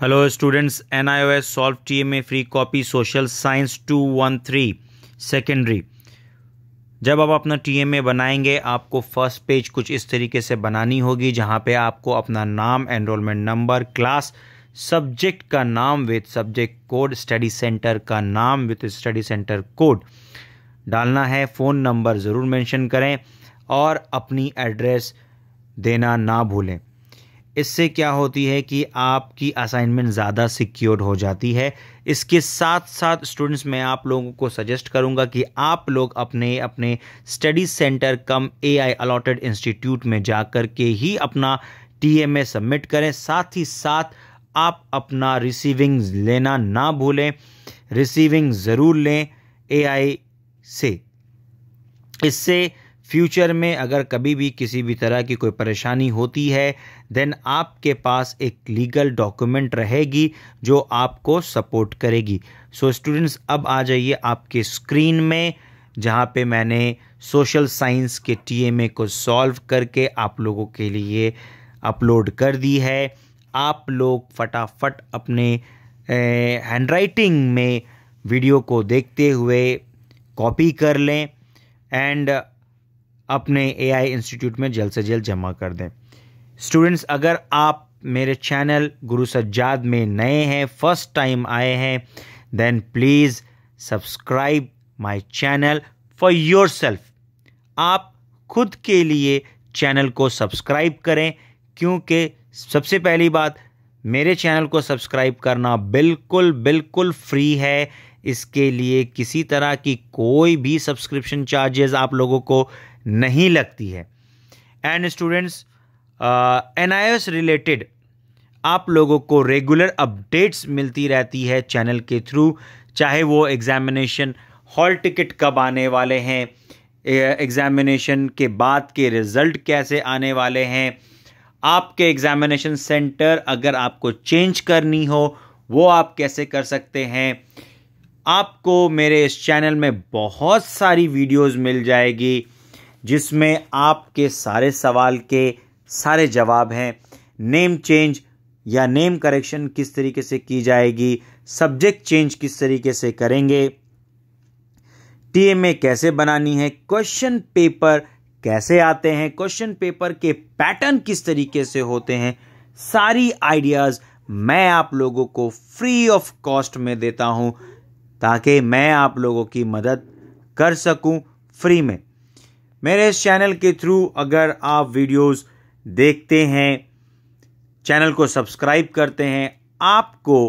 hello students N I O S solve T M A free copy social science two one three secondary जब आप अपना T M ए बनाएंगे आपको first page कुछ इस तरीके से बनानी होगी जहाँ पे आपको अपना नाम एनरोलमेंट नंबर क्लास सब्जेक्ट का नाम with subject code study centre का नाम विथ स्टडी सेंटर कोड डालना है फ़ोन नंबर ज़रूर मैंशन करें और अपनी एड्रेस देना ना भूलें इससे क्या होती है कि आपकी असाइनमेंट ज़्यादा सिक्योर्ड हो जाती है इसके साथ साथ स्टूडेंट्स मैं आप लोगों को सजेस्ट करूंगा कि आप लोग अपने अपने study centre cum AI allotted institute में जा कर के ही अपना टीएमए सबमिट करें साथ ही साथ आप अपना रिसीविंग लेना ना भूलें रिसीविंग ज़रूर लें आई से इससे फ्यूचर में अगर कभी भी किसी भी तरह की कोई परेशानी होती है देन आपके पास एक लीगल डॉक्यूमेंट रहेगी जो आपको सपोर्ट करेगी सो so, स्टूडेंट्स अब आ जाइए आपके स्क्रीन में जहाँ पे मैंने सोशल साइंस के टीएमए को सॉल्व करके आप लोगों के लिए अपलोड कर दी है आप लोग फटाफट अपने हैंड राइटिंग में वीडियो को देखते हुए कॉपी कर लें एंड अपने एआई इंस्टीट्यूट में जल्द से जल्द जमा कर दें स्टूडेंट्स अगर आप मेरे चैनल गुरु सज्जाद में नए हैं फर्स्ट टाइम आए हैं then please subscribe my channel for yourself आप खुद के लिए चैनल को सब्सक्राइब करें क्योंकि सबसे पहली बात मेरे चैनल को सब्सक्राइब करना बिल्कुल बिल्कुल फ्री है इसके लिए किसी तरह की कोई भी सब्सक्रिप्शन चार्जेस आप लोगों को नहीं लगती है and students N I related आप लोगों को रेगुलर अपडेट्स मिलती रहती है चैनल के थ्रू चाहे वो एग्जामिनेशन हॉल टिकट कब आने वाले हैं एग्ज़ामिनेशन के बाद के रिज़ल्ट कैसे आने वाले हैं आपके एग्ज़ामिनेशन सेंटर अगर आपको चेंज करनी हो वो आप कैसे कर सकते हैं आपको मेरे इस चैनल में बहुत सारी वीडियोस मिल जाएगी जिसमें आपके सारे सवाल के सारे जवाब हैं नेम चेंज या नेम करेक्शन किस तरीके से की जाएगी सब्जेक्ट चेंज किस तरीके से करेंगे टीएमए कैसे बनानी है क्वेश्चन पेपर कैसे आते हैं क्वेश्चन पेपर के पैटर्न किस तरीके से होते हैं सारी आइडियाज़ मैं आप लोगों को फ्री ऑफ कॉस्ट में देता हूं ताकि मैं आप लोगों की मदद कर सकूं फ्री में मेरे इस चैनल के थ्रू अगर आप वीडियोस देखते हैं चैनल को सब्सक्राइब करते हैं आपको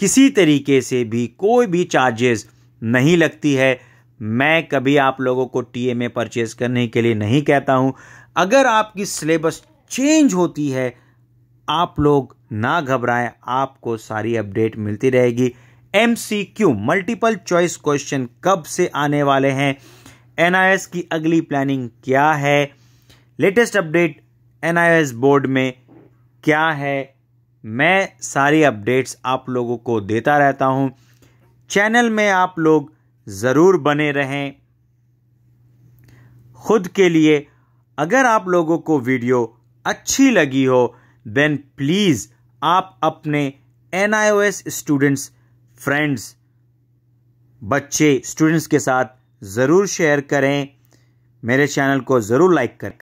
किसी तरीके से भी कोई भी चार्जेस नहीं लगती है मैं कभी आप लोगों को टी एम परचेज करने के लिए नहीं कहता हूं अगर आपकी सिलेबस चेंज होती है आप लोग ना घबराएं आपको सारी अपडेट मिलती रहेगी M C Q multiple choice question कब से आने वाले हैं एनआईएस की अगली प्लानिंग क्या है लेटेस्ट अपडेट एनआईएस बोर्ड में क्या है मैं सारी अपडेट्स आप लोगों को देता रहता हूं चैनल में आप लोग ज़रूर बने रहें खुद के लिए अगर आप लोगों को वीडियो अच्छी लगी हो देन प्लीज़ आप अपने एन स्टूडेंट्स फ्रेंड्स बच्चे स्टूडेंट्स के साथ ज़रूर शेयर करें मेरे चैनल को ज़रूर लाइक करें